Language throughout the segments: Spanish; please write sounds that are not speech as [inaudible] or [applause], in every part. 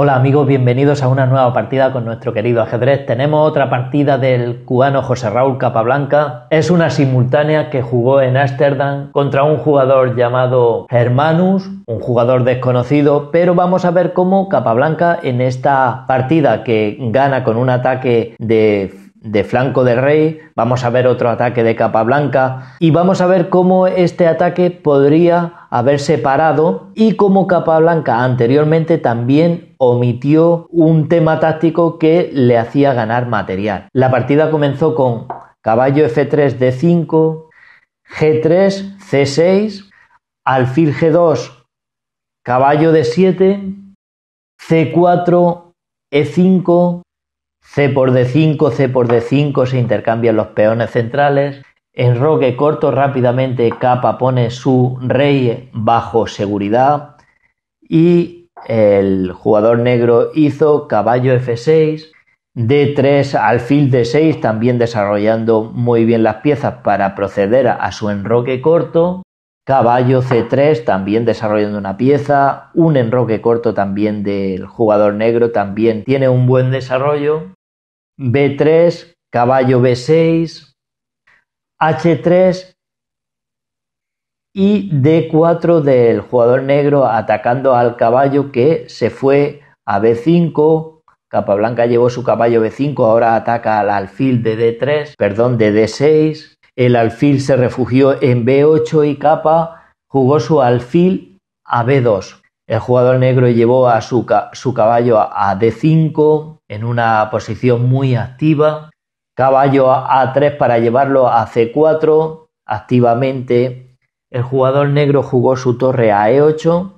Hola amigos, bienvenidos a una nueva partida con nuestro querido ajedrez. Tenemos otra partida del cubano José Raúl Capablanca. Es una simultánea que jugó en Ámsterdam contra un jugador llamado Hermanus, un jugador desconocido, pero vamos a ver cómo Capablanca en esta partida que gana con un ataque de flanco de rey, vamos a ver otro ataque de Capablanca y vamos a ver cómo este ataque podría haberse parado y cómo Capablanca anteriormente también omitió un tema táctico que le hacía ganar material. La partida comenzó con caballo F3 D5, G3 C6, alfil G2, caballo D7, C4 E5, C por D5, C por D5, se intercambian los peones centrales. en roque corto rápidamente, capa pone su rey bajo seguridad y el jugador negro hizo caballo F6, D3, alfil D6, también desarrollando muy bien las piezas para proceder a su enroque corto, caballo C3, también desarrollando una pieza, un enroque corto también del jugador negro, también tiene un buen desarrollo, B3, caballo B6, H3 y D4 del jugador negro atacando al caballo que se fue a B5. capa blanca llevó su caballo B5, ahora ataca al alfil de D3, perdón, de D6. El alfil se refugió en B8 y capa jugó su alfil a B2. El jugador negro llevó a su, su caballo a D5 en una posición muy activa. Caballo a A3 para llevarlo a C4 activamente el jugador negro jugó su torre a e8,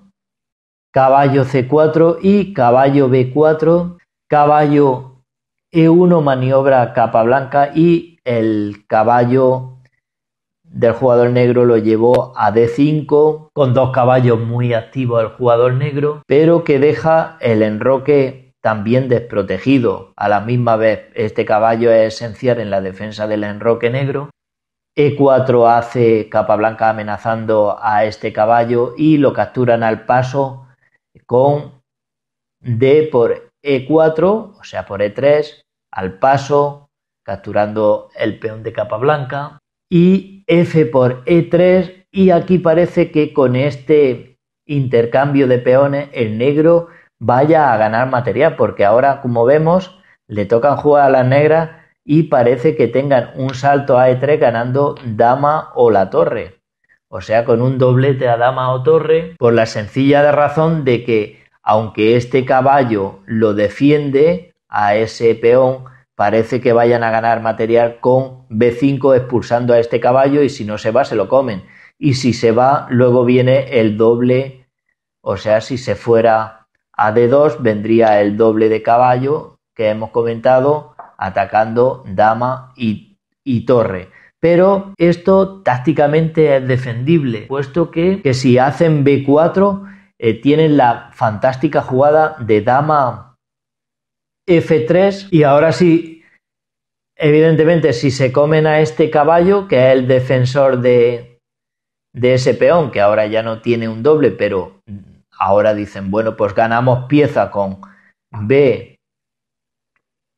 caballo c4 y caballo b4, caballo e1 maniobra capa blanca y el caballo del jugador negro lo llevó a d5 con dos caballos muy activos el jugador negro pero que deja el enroque también desprotegido a la misma vez este caballo es esencial en la defensa del enroque negro e4 hace capa blanca amenazando a este caballo y lo capturan al paso con D por E4, o sea por E3, al paso, capturando el peón de capa blanca y F por E3 y aquí parece que con este intercambio de peones el negro vaya a ganar material porque ahora como vemos le tocan jugar a las negras y parece que tengan un salto a E3 ganando dama o la torre. O sea, con un doblete a dama o torre, por la sencilla razón de que, aunque este caballo lo defiende a ese peón, parece que vayan a ganar material con B5 expulsando a este caballo y si no se va se lo comen. Y si se va, luego viene el doble, o sea, si se fuera a D2 vendría el doble de caballo que hemos comentado atacando dama y, torre. Pero esto tácticamente es defendible, puesto que, si hacen B4 eh, tienen la fantástica jugada de dama F3 y ahora sí, evidentemente si se comen a este caballo, que es el defensor de, de ese peón, que ahora ya no tiene un doble, pero ahora dicen, bueno, pues ganamos pieza con B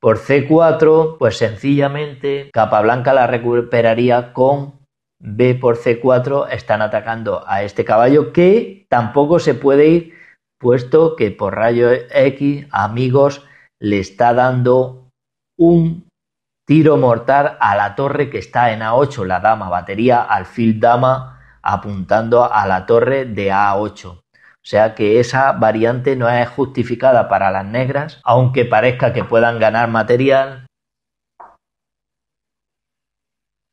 por C4, pues sencillamente capa blanca la recuperaría con B por C4. Están atacando a este caballo que tampoco se puede ir, puesto que por rayo X, amigos, le está dando un tiro mortal a la torre que está en A8, la dama, batería alfil dama apuntando a la torre de A8. O sea que esa variante no es justificada para las negras, aunque parezca que puedan ganar material.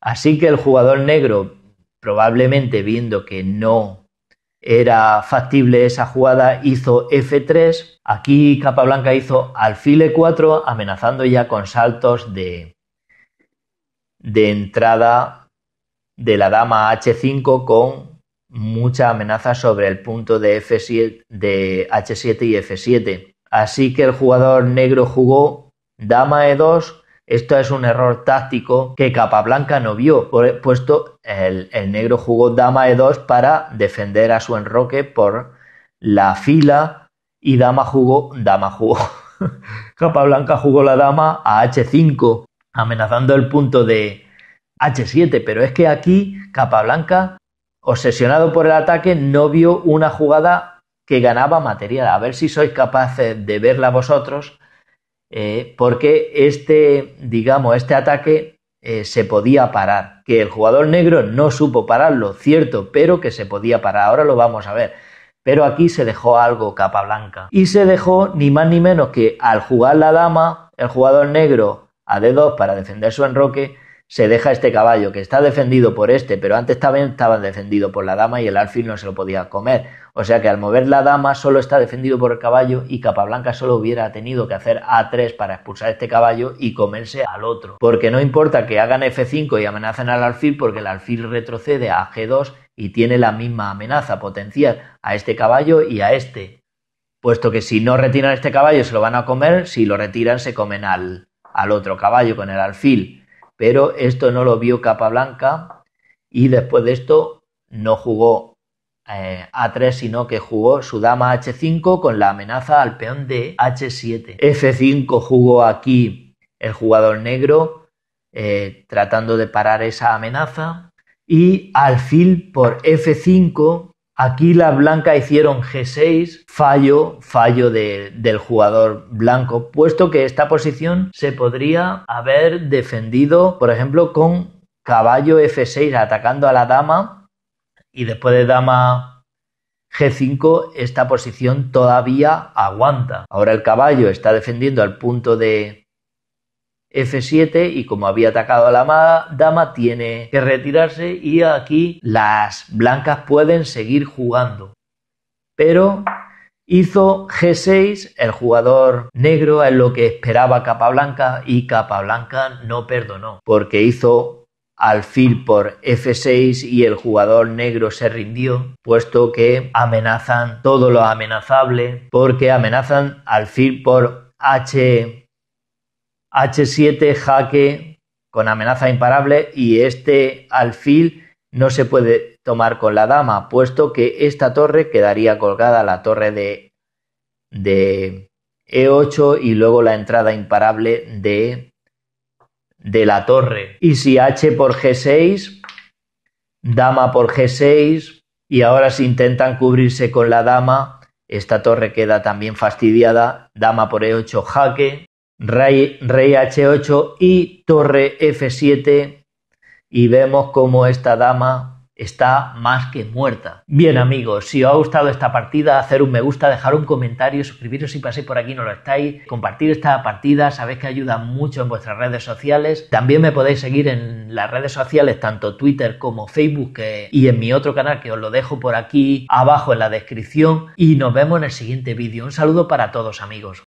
Así que el jugador negro, probablemente viendo que no era factible esa jugada, hizo F3. Aquí capa blanca hizo alfil E4, amenazando ya con saltos de, de entrada de la dama H5 con mucha amenaza sobre el punto de, F7, de H7 y F7. Así que el jugador negro jugó dama E2. Esto es un error táctico que Capablanca no vio, puesto el, el negro jugó dama E2 para defender a su enroque por la fila y dama jugó, dama jugó, [laughs] Capablanca jugó la dama a H5, amenazando el punto de H7, pero es que aquí Capablanca obsesionado por el ataque, no vio una jugada que ganaba material. A ver si sois capaces de verla vosotros, eh, porque este, digamos, este ataque eh, se podía parar. Que el jugador negro no supo pararlo, cierto, pero que se podía parar. Ahora lo vamos a ver. Pero aquí se dejó algo capa blanca. Y se dejó ni más ni menos que al jugar la dama, el jugador negro a D2 para defender su enroque, se deja este caballo que está defendido por este, pero antes también estaba defendido por la dama y el alfil no se lo podía comer. O sea que al mover la dama solo está defendido por el caballo y Capablanca solo hubiera tenido que hacer A3 para expulsar este caballo y comerse al otro. Porque no importa que hagan F5 y amenacen al alfil porque el alfil retrocede a G2 y tiene la misma amenaza potencial a este caballo y a este. Puesto que si no retiran este caballo se lo van a comer, si lo retiran se comen al, al otro caballo con el alfil pero esto no lo vio capa blanca y después de esto no jugó eh, A3, sino que jugó su dama H5 con la amenaza al peón de H7. F5 jugó aquí el jugador negro eh, tratando de parar esa amenaza y alfil por F5 Aquí la blanca hicieron G6, fallo, fallo del jugador blanco, puesto que esta posición se podría haber defendido, por ejemplo, con caballo F6 atacando a la dama y después de dama G5 esta posición todavía aguanta. Ahora el caballo está defendiendo al punto de, F7 y como había atacado a la dama tiene que retirarse y aquí las blancas pueden seguir jugando. Pero hizo G6 el jugador negro en lo que esperaba capa blanca y capa blanca no perdonó porque hizo alfil por F6 y el jugador negro se rindió puesto que amenazan todo lo amenazable porque amenazan alfil por H H7 jaque con amenaza imparable y este alfil no se puede tomar con la dama, puesto que esta torre quedaría colgada la torre de, de E8 y luego la entrada imparable de, de la torre. Y si H por G6, dama por G6, y ahora si intentan cubrirse con la dama, esta torre queda también fastidiada, dama por E8 jaque, rey, h8 y torre f7 y vemos cómo esta dama está más que muerta. Bien amigos, si os ha gustado esta partida, hacer un me gusta, dejar un comentario, suscribiros si paséis por aquí no lo estáis, compartir esta partida, sabéis que ayuda mucho en vuestras redes sociales. También me podéis seguir en las redes sociales, tanto Twitter como Facebook y en mi otro canal que os lo dejo por aquí abajo en la descripción y nos vemos en el siguiente vídeo. Un saludo para todos amigos.